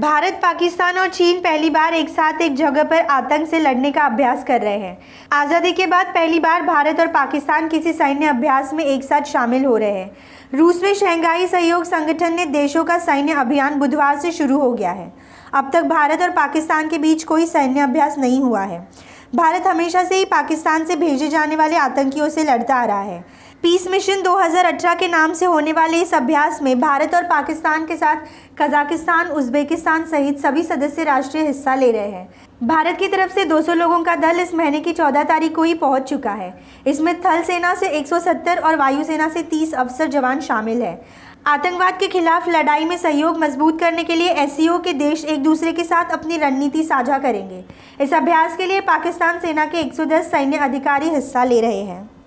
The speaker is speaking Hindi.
भारत पाकिस्तान और चीन पहली बार एक साथ एक जगह पर आतंक से लड़ने का अभ्यास कर रहे हैं आज़ादी के बाद पहली बार भारत और पाकिस्तान किसी सैन्य अभ्यास में एक साथ शामिल हो रहे हैं रूस में शंघाई सहयोग संगठन ने देशों का सैन्य अभियान बुधवार से शुरू हो गया है अब तक भारत और पाकिस्तान के बीच कोई सैन्य अभ्यास नहीं हुआ है भारत हमेशा से ही पाकिस्तान से भेजे जाने वाले आतंकियों से लड़ता आ रहा है पीस मिशन 2018 के नाम से होने वाले इस अभ्यास में भारत और पाकिस्तान के साथ कजाकिस्तान उज्बेकिस्तान सहित सभी सदस्य राष्ट्रीय हिस्सा ले रहे हैं भारत की तरफ से 200 लोगों का दल इस महीने की 14 तारीख को ही पहुंच चुका है इसमें थल सेना से 170 और वायुसेना से 30 अफसर जवान शामिल हैं आतंकवाद के खिलाफ लड़ाई में सहयोग मजबूत करने के लिए एस e के देश एक दूसरे के साथ अपनी रणनीति साझा करेंगे इस अभ्यास के लिए पाकिस्तान सेना के 110 सैन्य अधिकारी हिस्सा ले रहे हैं